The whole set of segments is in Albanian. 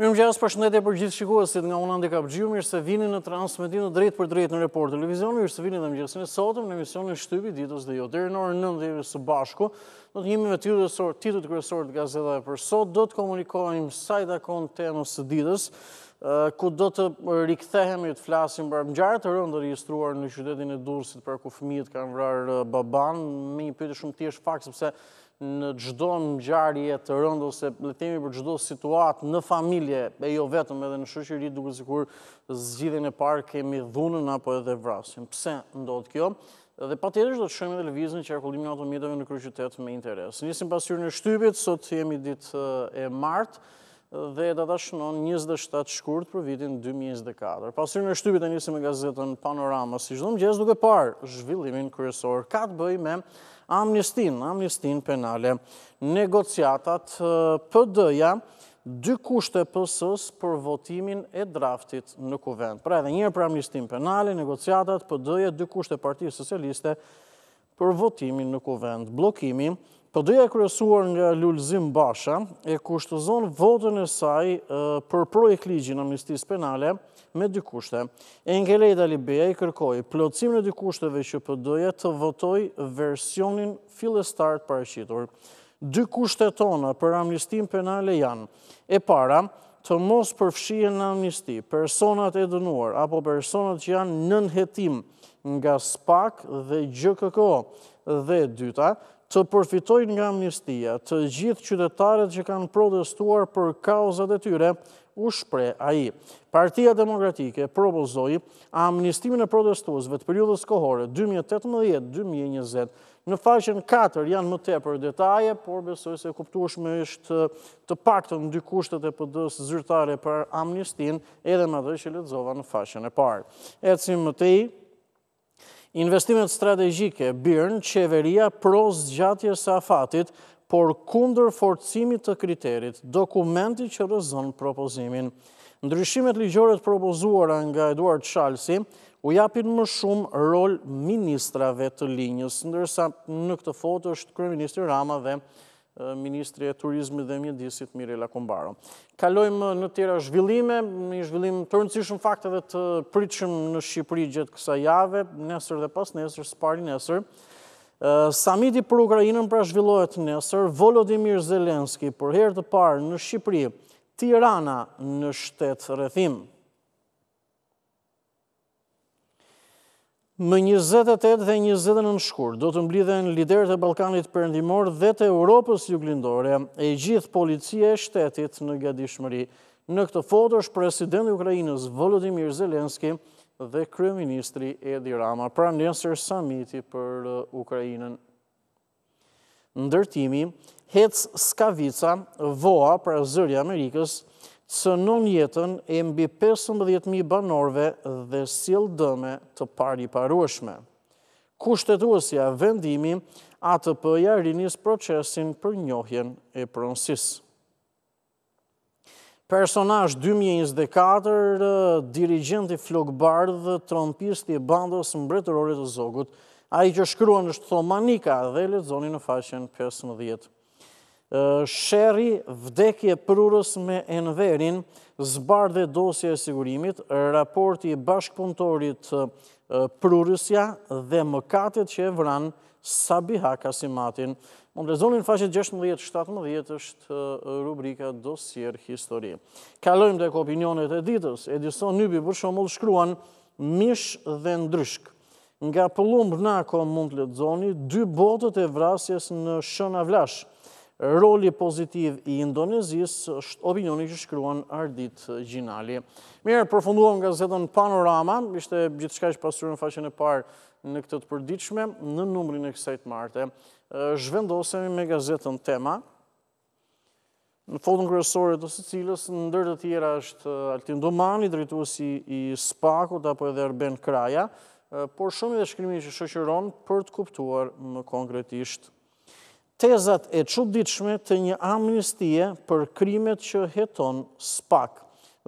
Mirë më gjësë për shëndetje për gjithë shikuesit nga unë andikap gjiu, mirë se vini në transmitinë drejt për drejt në report televizionu, mirë se vini dhe më gjësë në sotëm në emisionin shtypi, ditës dhe jo, dhe në orë nëndë dhe së bashku, do të njimi me titut kërësor të gazeta e për sot, do të komunikojmë saj dhe konë temës së ditës, ku do të rikëthehem i të flasim për më gjarë të rëndë registruar në qytetin e dursit për ku fëmijët kanë vrarë baban. Me një pyte shumë tjesh fakt sepse në gjdo në të rëndë, ose le temi për gjdo situatë në familje, e jo vetëm edhe në shëqëri, duke zikur zgjidhjën e parë kemi dhunën apo edhe vrasën. Pse ndodhë kjo? Dhe pa të do të shëmë edhe levizën që arkullimin në automitëve në qytetë me interes. Njësim pasur në shtypit, sot jemi ditë e martë, dhe data të shënon 27 shkurt për vitin 2024. Pasur në shtypit e njësim e gazetën Panorama, si shdo më duke parë, zhvillimin kryesor ka të bëj me amnistin, amnistin penale. Negociatat eh, PD-ja, dy kushte pësës për votimin e draftit në kuvend. Pra edhe njërë për amnistin penale, negociatat PD-ja, dy kushte partijës socialiste për votimin në kuvend. blokimi, Përdoja kërësuar nga Lullzim Basha e kushtëzon votën e saj për projekt ligjin amnistis penale me dy kushte. Engelej Dalibeja i kërkoj plëcim në dy kushteve që përdoja të votoj versionin filestart parashitur. Dy kushte tona për amnistim penale janë e para të mos përfshien në amnisti personat e dënuar apo personat që janë nënhetim nga SPAK dhe GKK dhe dyta të përfitojnë nga amnistia të gjithë qytetarët që kanë protestuar për kauzat e tyre, u shpre a i. Partia Demokratike propozoi amnistimin e protestuazve të periudës kohore 2018-2020 në faqen 4 janë më tepër detaje, por besoj se kuptushme është të pak të në dy kushtet e pëdës zyrtare për amnistin edhe më dhe që letëzova në faqen e parë. E cimë të i, Investimet strategjike birën qeveria pros gjatje se afatit, por kunder forcimit të kriterit, dokumenti që rëzën propozimin. Ndryshimet ligjoret propozuara nga Eduard Shalsi u japin më shumë rol ministrave të linjës, ndërsa në këtë foto është kërë ministri Rama dhe Shalsi. Ministri e Turizmi dhe Mjedisit Mirela Kumbaro. Kalojmë në tjera zhvillime, një zhvillim të rëndësishëm fakteve të pritëshëm në Shqipëri gjithë kësa jave, nesër dhe pas nesër, së pari nesër. Samiti për Ukrajinën pra zhvillohet nesër, Volodimir Zelenski për herë të parë në Shqipëri, Tirana në shtetë rëthimë. Më 28 dhe 29 shkur, do të mblidhen liderët e Balkanit përndimor dhe të Europës juglindore e gjithë policie e shtetit në Gjadishmëri. Në këtë foto është president e Ukrajinës Volodymyr Zelenski dhe kryeministri Edi Rama, pra njësër samiti për uh, Ukrajinën. Ndërtimi, hec Skavica, voa pra zërja Amerikës, së në jetën e mbi 15.000 banorve dhe s'il dëme të pari parueshme. Kushtetuosja vendimi atë për rinis procesin për njohjen e pronsis. Personash 2024, dirigenti flok bardhë dhe trompisti e bandës mbretërorit të zogut, a i që shkryon është thomanika dhe lezoni në faqen 15. Sherry vdekje prurës me enverin, zbardh dhe dosje e sigurimit, raporti bashkëpuntorit prurësja dhe mëkatet që e vranë Sabiha Kasimatin. Më në faqet 16-17 është rubrika dosjer histori. Kalojmë dhe kopinionet e ditës, Edison Nybi për shumë shkruan mish dhe ndryshk. Nga pëllumë nako mund të ledzoni, dy botët e vrasjes në shëna vlashë, roli pozitiv i Indonezis, është opinioni që shkruan ardit gjinali. Mirë, përfunduam nga zetën panorama, ishte gjithë shka që pasurën faqen e parë në këtët përdiqme, në numrin e kësajt marte. Zhvendosemi me gazetën tema, në fotën kërësore të së cilës, në ndërë të tjera është Altin Domani, drejtu i Spakut, apo edhe Erben Kraja, por shumë i dhe shkrimi që shëqëron për të kuptuar më konkretisht tezat e quditshme të një amnistie për krimet që heton spak.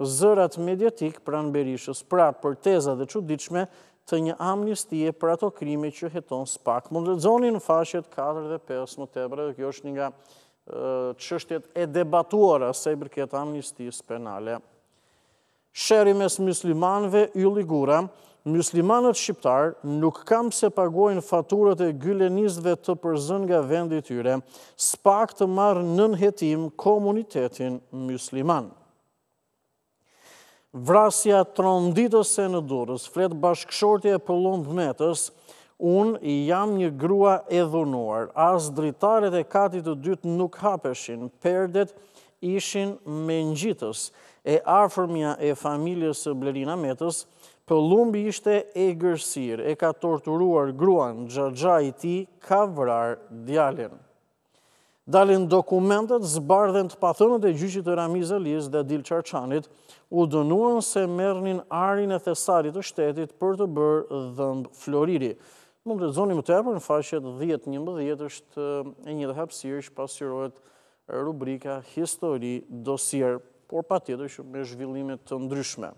Zërat mediatik pranë berishës, pra për tezat e quditshme të një amnistie për ato krimet që heton spak. Më ndërëzoni në fashet 4 dhe 5 më tebre, dhe kjo është një nga qështet e debatuara se i bërket amnistis penale. mes muslimanve, yli gura, Muslimanët shqiptarë nuk kam se pagojnë faturët e gyllenizve të përzën nga vendit tyre, spak të marë nënhetim komunitetin musliman. Vrasja tronditës e në durës, fletë bashkëshorti e pëllumë metës, unë jam një grua edhunuar, as dritarët e katit të dytë nuk hapeshin, perdet ishin me njitës, e afërmia e familjes së blerina metës, Pëllumbi ishte e gërsir, e ka torturuar gruan, gjagja i ti ka vrar djalin. Dalin dokumentet, zbardhen të pathënët e gjyqit të Ramiz Elis dhe Dil Qarqanit, u dënuan se mërnin arin e thesarit të shtetit për të bërë dhëmbë floriri. më të zonim të epër në fashet 10-11 është e një dhe hapsirë që pasirohet rubrika Histori Dosier, por pa tjetër që me zhvillimet të ndryshme.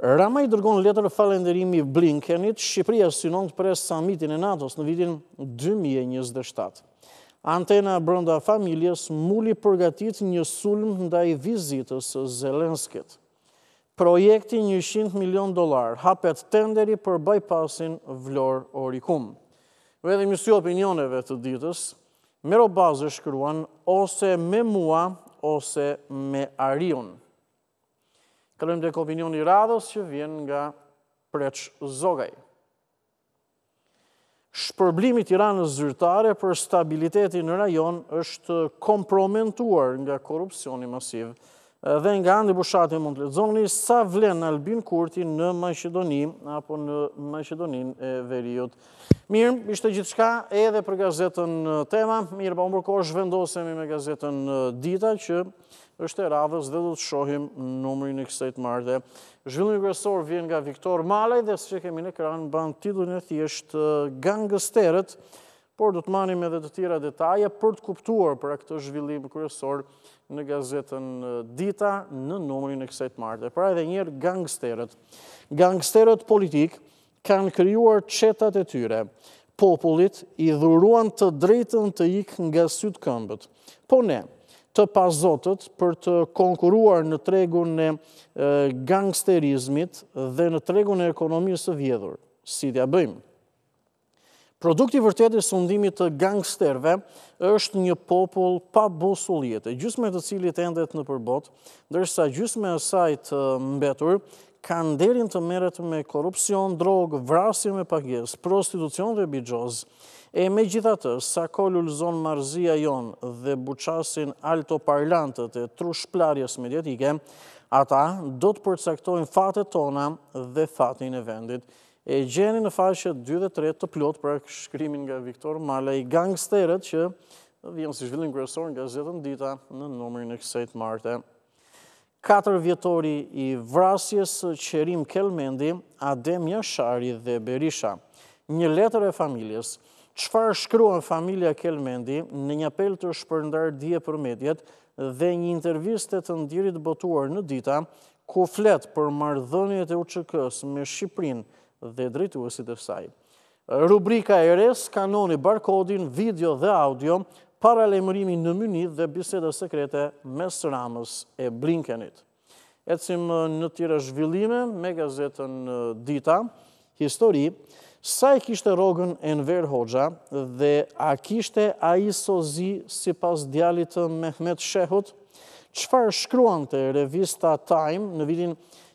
Rama i dërgon letër falenderimi Blinkenit, Shqipëria synon të presë samitin e NATO-s në vitin 2027. Antena brënda familjes muli përgatit një sulm ndaj vizitës Zelenskit. Projekti 100 milion dolar hapet tenderi për bypassin vlor orikum. Vedhe misi opinioneve të ditës, mero bazë shkruan ose me mua ose me arion. Këllëm dhe kopinion i radhës që vjen nga preqë zogaj. Shpërblimit i ranës zyrtare për stabilitetin në rajon është komprometuar nga korupcioni masiv dhe nga andi bushati mund të zoni sa vlen në Albin Kurti në Macedoni apo në Macedonin e Veriut. Mirë, ishte gjithë shka edhe për gazetën tema. Mirë, pa më është vendosemi me gazetën dita që është e radhës dhe do të shohim numërin e kësajt marrëdhe. Zhvillimi kërësor vjen nga Viktor Malaj dhe si kemi në kranë banë titullin e thjesht gangësterët, por do të manim edhe të tjera detaje për të kuptuar për këtë zhvillim kërësor në gazetën Dita në numërin e kësajt marrëdhe. Pra edhe njerë gangësterët. Gangësterët politikë kanë kryuar qetat e tyre, popullit i dhuruan të drejtën të ikë nga sytë këmbët. Po ne, të pazotët për të konkuruar në tregun e gangsterizmit dhe në tregun e ekonomisë të vjedhur, si dhe bëjmë. Produkti e sundimit të gangsterve është një popull pa bosulljete, gjysme të cilit endet në përbot, dërsa gjysme e sajt mbetur kanë derin të meret me korupcion, drogë, vrasje me pages, prostitucion dhe bijoz, E me gjithatë, sa kolul zonë marzia jonë dhe buqasin altoparlantët e trushplarjes mediatike, ata do të përcaktojnë fatet tona dhe fatin e vendit. E gjeni në faqët 23 të plot pra shkrimin nga Viktor Malaj gangsterët që vjenë si zhvillin kërësor nga zetën dita në numërin në kësejt marte. Katër vjetori i vrasjes qërim Kelmendi, Ademja Shari dhe Berisha. Një letër e familjes qëfar shkruan familia Kelmendi në një apel të shpërndar dje për medjet dhe një intervjistet të ndirit botuar në dita, ku flet për mardhënjet e uqëkës me Shqiprin dhe drejtuësit e saj. Rubrika e res, kanoni barkodin, video dhe audio, paralemërimi në mynit dhe biseda sekrete mes ramës e Blinkenit. Ecim në tjera zhvillime, me gazetën Dita, histori, sa i kishte rogën Enver Hoxha dhe a kishte a i sozi si pas djalit të Mehmet Shehut, qëfar shkruan të revista Time në vitin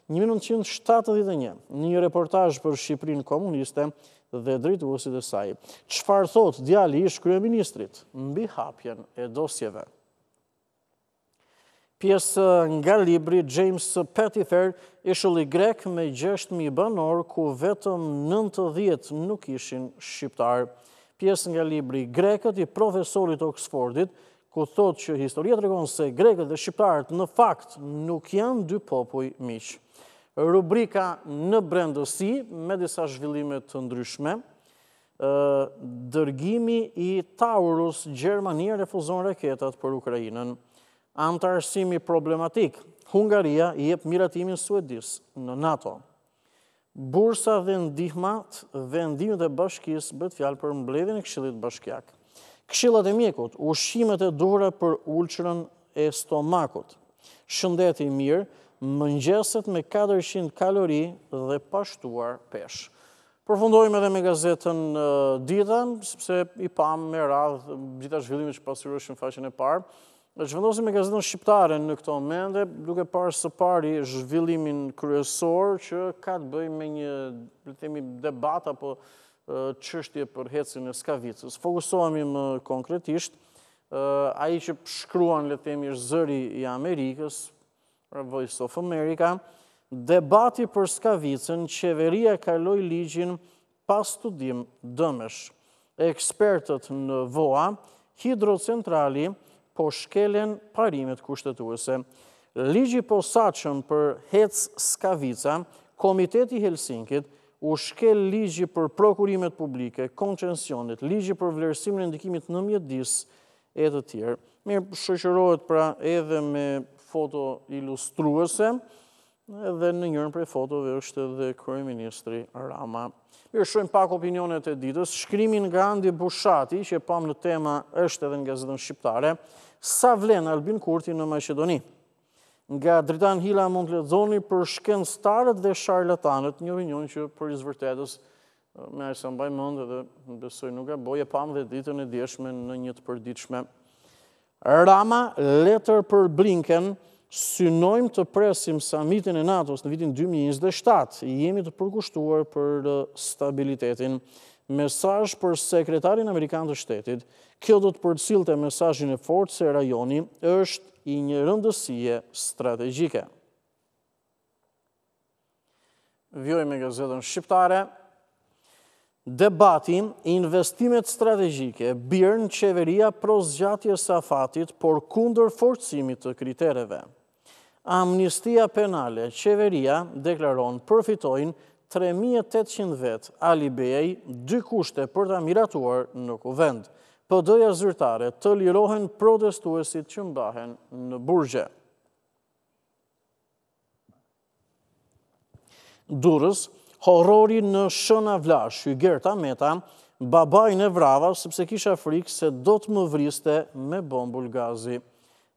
1971, një reportaj për Shqiprin komuniste dhe dritë uësit e saj. Qëfar thot djali ish kryeministrit mbi hapjen e dosjeve? Pjesë nga libri James Pettifer, ishulli grek me 6.000 mi banor, ku vetëm 90 nuk ishin shqiptar. Pjesë nga libri grekët i profesorit Oxfordit, ku thot që historiet regonë se grekët dhe shqiptarët në fakt nuk janë dy popuj miqë. Rubrika në brendësi, me disa zhvillimet të ndryshme, dërgimi i Taurus, Gjermania refuzon raketat për Ukrajinën antarësimi problematik. Hungaria i jep miratimin Suedis në NATO. Bursa dhe ndihmat dhe ndimit e bashkis bët fjalë për mbledhin e këshillit bashkjak. Këshillat e mjekut, ushimet e dure për ulqërën e stomakut. Shëndet i mirë, mëngjeset me 400 kalori dhe pashtuar pesh. Përfundojme edhe me gazetën ditën, sepse i pam me radhë gjitha zhvillime që pasurë në faqen e parë, Dhe që vendosim e gazetën shqiptare në këto mende, duke parë së pari zhvillimin kryesor që ka të bëj me një debata për qështje për hecin e skavicës. Fokusohemi më konkretisht, a i që pëshkruan, le temi, është zëri i Amerikës, Voice of America, debati për skavicën, qeveria ka ligjin pas studim dëmesh. Ekspertët në VOA, hidrocentrali, po shkelen parimet kushtetuese. Ligi po saqën për hec skavica, Komiteti Helsinkit u shkel ligi për prokurimet publike, koncensionit, ligi për vlerësimin e ndikimit në mjetë disë, e të tjerë. Mirë shëqërojët pra edhe me foto ilustruese, dhe në njërën për e fotove është dhe kërëj ministri Rama. Mirë shumë pak opinionet e ditës, shkrimin nga Andi Bushati, që e pam në tema është edhe nga zëdën shqiptare, sa vlenë Albin Kurti në Macedoni. Nga dritan Hila mund të ledhoni për shkenë starët dhe sharlatanët, një rinjon që për i zvërtetës, me a i se mbaj mëndë dhe besoj nuk e bojë e pam dhe ditën e djeshme në njëtë për ditëshme. Rama, letër për Blinken, synojmë të presim samitin e NATO-s në vitin 2027, jemi të përkushtuar për uh, stabilitetin. Mesaj për sekretarin Amerikanë të shtetit, kjo do të përcilte mesajin e fort se rajoni është i një rëndësie strategjike. Vjoj me gazetën shqiptare, Debatim investimet strategjike birë qeveria prozgjatje sa fatit, por kunder forcimit të kritereve. Amnistia penale, qeveria, deklaron, përfitojnë 3.800 vet alibej, dy kushte për të miratuar në kuvend. Për dëja zyrtare të lirohen protestuesit që mbahen në burgje. Durës, horori në shëna vlash, që gjerëta meta, babaj në vrava, sëpse kisha frikë se do të më vriste me bombul gazi.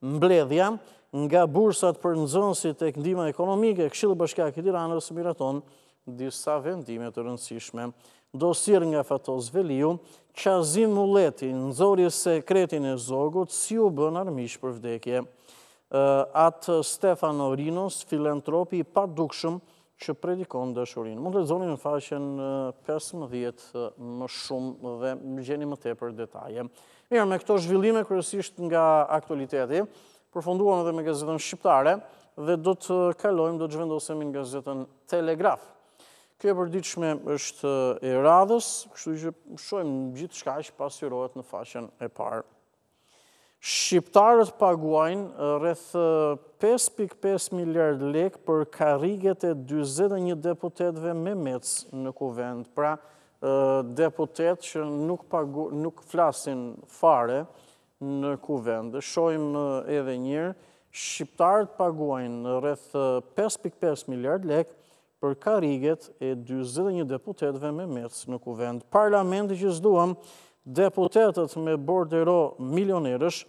Mbledhja, nga bursat për nëzënsit e këndima ekonomike, këshilë bashkak e tiranës miraton disa vendimet të rëndësishme. Dosir nga Fatos Veliu, qazim muletin, nëzorje se kretin e zogut, si u bën armish për vdekje. Atë Stefano Rinos, filantropi i padukshëm dukshëm që predikon dëshurin. Më të zoni në faqen 15 më shumë dhe më gjeni më te për detaje. Mirë, me këto zhvillime kërësisht nga aktualiteti, përfunduam edhe me gazetën shqiptare dhe do të kalojmë, do të zhvendosemi në gazetën Telegraf. Kjo e përdiqme është e radhës, kështu i që shojmë gjithë shka që pasirohet në faqen e parë. Shqiptarët paguajnë rreth 5.5 miljard lek për kariget e 21 deputetve me mecë në kuvend, pra deputet që nuk flasin fare, në kuvend. Shojmë eh, edhe njërë, Shqiptarët paguajnë rreth 5.5 eh, miliard lek për kariget e 21 deputetve me mërës në kuvend. Parlamenti që zduam, deputetet me bordero milionerësh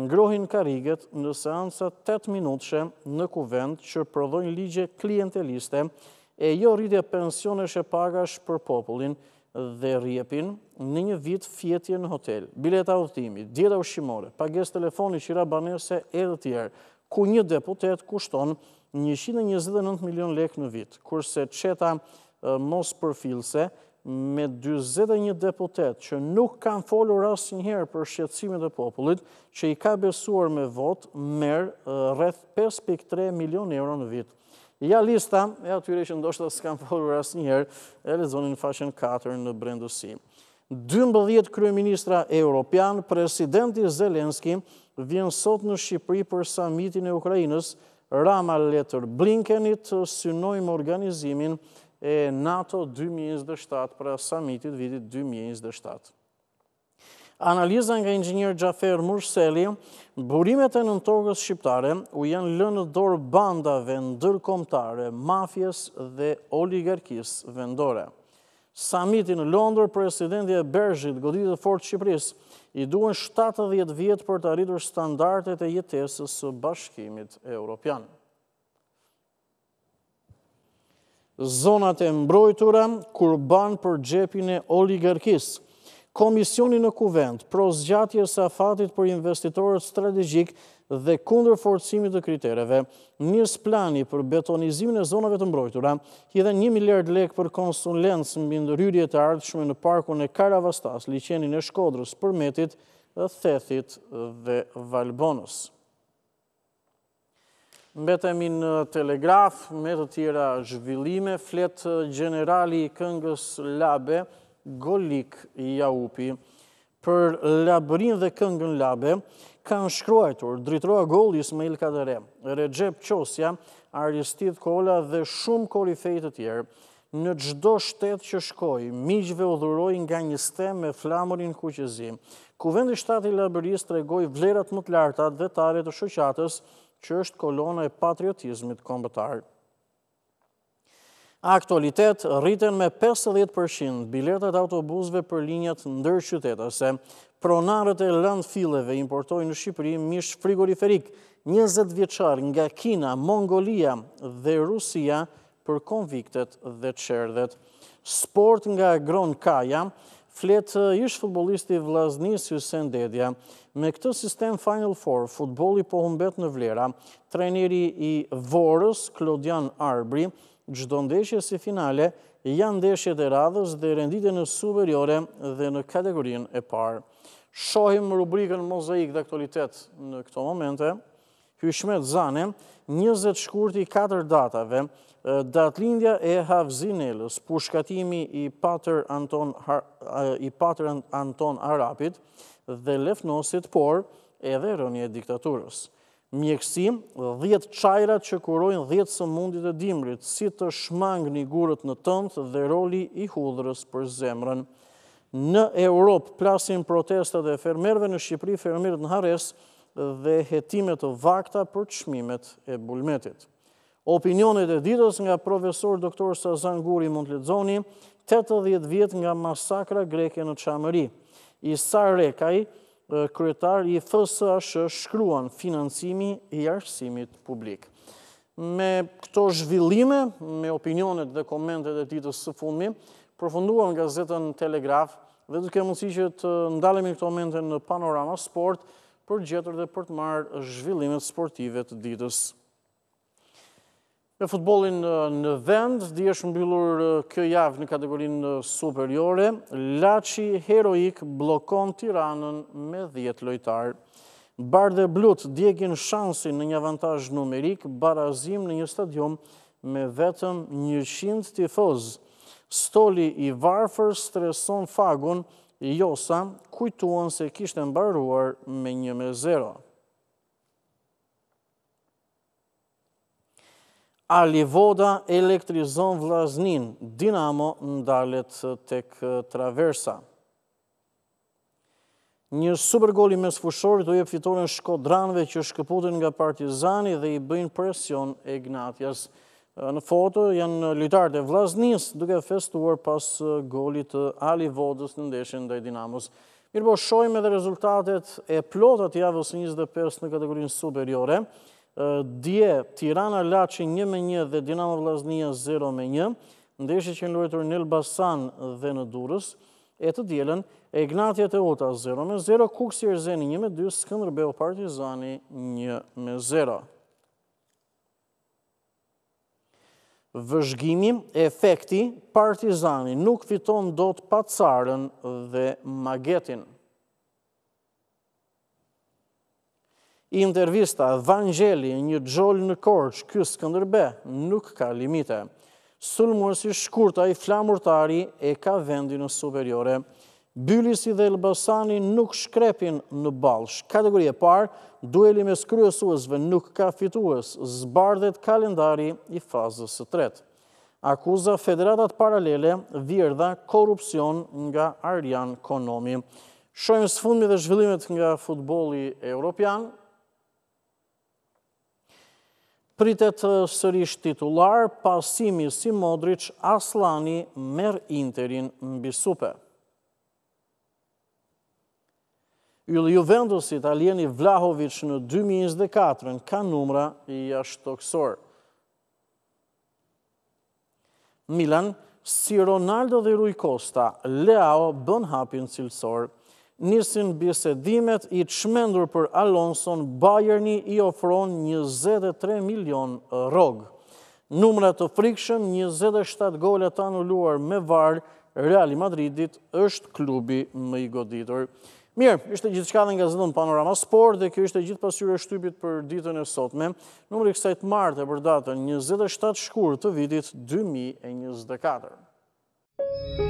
ngrohin kariget në seansa 8 minutëshe në kuvend që përdojnë ligje klienteliste e jo rritje pensioneshe pagash për popullin dhe rjepin në një vit fjetje në hotel, bileta udhtimi, u ushqimore, pages telefoni, qira banese e dhe tjerë, ku një deputet kushton 129 milion lek në vit, kurse qeta mos përfilse me 21 deputet që nuk kanë folu ras njëherë për shqetsimit e popullit, që i ka besuar me vot, merë rreth 5.3 milion euro në vitë. Ja lista, e atyre që ndoshtë dhe s'kam përur asë njëherë, e zonin fashën 4 në brendësi. 12 kryeministra europian, presidenti Zelenski, vjen sot në Shqipëri për samitin e Ukrajinës, Rama Letër Blinkenit, synojmë organizimin e NATO 2027 për samitit vitit 2027. Analiza nga inxinjer Gjafer Murseli, burimet e nëntorës shqiptare u janë lënë dorë bandave ndërkomtare, mafjes dhe oligarkis vendore. Samiti në Londër, presidenti e Bergjit, godit dhe Fort Shqipëris, i duen 70 vjetë për të arritur standartet e jetesës së bashkimit e Europianë. Zonat e mbrojtura, kur banë për gjepin e oligarkisë, Komisioni në kuvend, prozgjatje sa fatit për investitorët strategjik dhe kunder forcimit të kritereve, njës plani për betonizimin e zonave të mbrojtura, i dhe një miljard lek për konsulens në bindëryrje të ardhshme në parku në Karavastas, liqenin e shkodrës për metit, thethit dhe valbonus. Mbetemi në telegraf, me të tjera zhvillime, fletë generali i këngës labe, Golik Jaupi për labërin dhe këngën labe, kanë shkruajtur, dritroa Golis me Ilka Dere, Recep Qosja, Aristid Kola dhe shumë korifejt të tjerë. Në gjdo shtetë që shkoj, miqve odhuroj nga një stem me flamurin kuqezim. Kuvendi shtati labëris të regoj vlerat më të lartat dhe tare të shëqatës që është kolona e patriotizmit kombëtarë aktualitet rriten me 50% biletet autobusve për linjat ndër qytetëse. Pronarët e landfileve importojnë në Shqipëri mish frigoriferik, 20 vjeqar nga Kina, Mongolia dhe Rusia për konviktet dhe qerdet. Sport nga Gron Kaja, fletë ish futbolisti Vlaznis Jusen Dedja. Me këtë sistem Final Four, futboli po humbet në vlera, treneri i Vorës, Klodian Arbri, gjdo ndeshje si finale janë ndeshje të radhës dhe rendite në superiore dhe në kategorin e parë. Shohim rubrikën mozaik dhe aktualitet në këto momente, hyshmet zane, 20 shkurti 4 datave, datë lindja e Havzinelës, pushkatimi i patër Anton Arapit dhe lefnosit, por edhe rënje diktaturës mjekësim, 10 qajra që kurojnë 10 mundit e dimrit, si të shmang një gurët në tëndë dhe roli i hudrës për zemrën. Në Europë plasin protestat e fermerve në Shqipëri, fermerët në Hares dhe jetimet të vakta për qmimet e bulmetit. Opinionet e ditës nga profesor dr. Sazan Guri Montledzoni, 80 vjet nga masakra greke në Qamëri. Isar Rekaj, kryetar i fësa shë shkruan financimi i arsimit publik. Me këto zhvillime, me opinionet dhe komentet e ditës së fundmi, përfunduam gazetën Telegraf dhe duke i që të ndalemi këto momente në panorama sport për gjetër dhe për të marrë zhvillimet sportive të ditës së fundmi. Në futbolin në vend, di është mbilur kjo javë në kategorin superiore, Laci Heroik blokon tiranën me 10 lojtarë. Bardhe Blut djekin shansin në një avantaj numerik, barazim në një stadion me vetëm 100 tifoz. Stoli i varfër streson fagun, josa kujtuon se kishtë mbaruar me një me zero. Alivoda elektrizon vlaznin, dinamo ndalet tek traversa. Një supergoli me sfushorit u jep fitore në shkodranve që shkëputin nga partizani dhe i bëjnë presion e gnatjas. Në foto janë lytarët e vlaznis duke festuar pas golit Alivodës në ndeshen dhe dinamos. Mirë po, shojme dhe rezultatet e plotat javës 25 në Në kategorinë superiore. Dje, Tirana Laci 1-1 dhe Dinamo Vlasnia 0-1, ndeshje që në lojtur në Elbasan dhe në Durës, e të djelen Egnatia të Ota 0-0, Kuksi Erzeni 1-2, Skëndrëbeo Partizani 1-0. Vëzhgimi, efekti, partizani nuk fiton do të pacarën dhe magetin. intervista, vangjeli, një gjollë në korç, kësë këndërbe, nuk ka limite. i shkurta i flamurtari e ka vendinë superiore. Bylisi dhe Elbasani nuk shkrepin në balsh. Kategorie par, dueli me skryesuësve nuk ka fituës, zbardhet kalendari i fazës së tret. Akuza federatat paralele, vjerdha korupcion nga Arjan Konomi. Shojmë së fundmi dhe zhvillimet nga futboli e Europian, Pritet sërish titular, pasimi si Modric Aslani mer interin në bisupe. Yllë Juventus Italieni Vlahovic në 2024-ën ka numra i ashtoksor. Milan, si Ronaldo dhe Rui Costa, Leao bën hapin cilësor nisin bisedimet i qmendur për Alonso në i ofron 23 milion rogë. Numërat të frikshëm, 27 gole të anulluar me varë, Real Madridit është klubi më i goditur. Mirë, është e gjithë qka dhe nga zëndon panorama sport dhe kjo është e gjithë pasyre shtypit për ditën e sotme. Numëri i kësajt martë e për datën 27 shkurë të vitit 2024.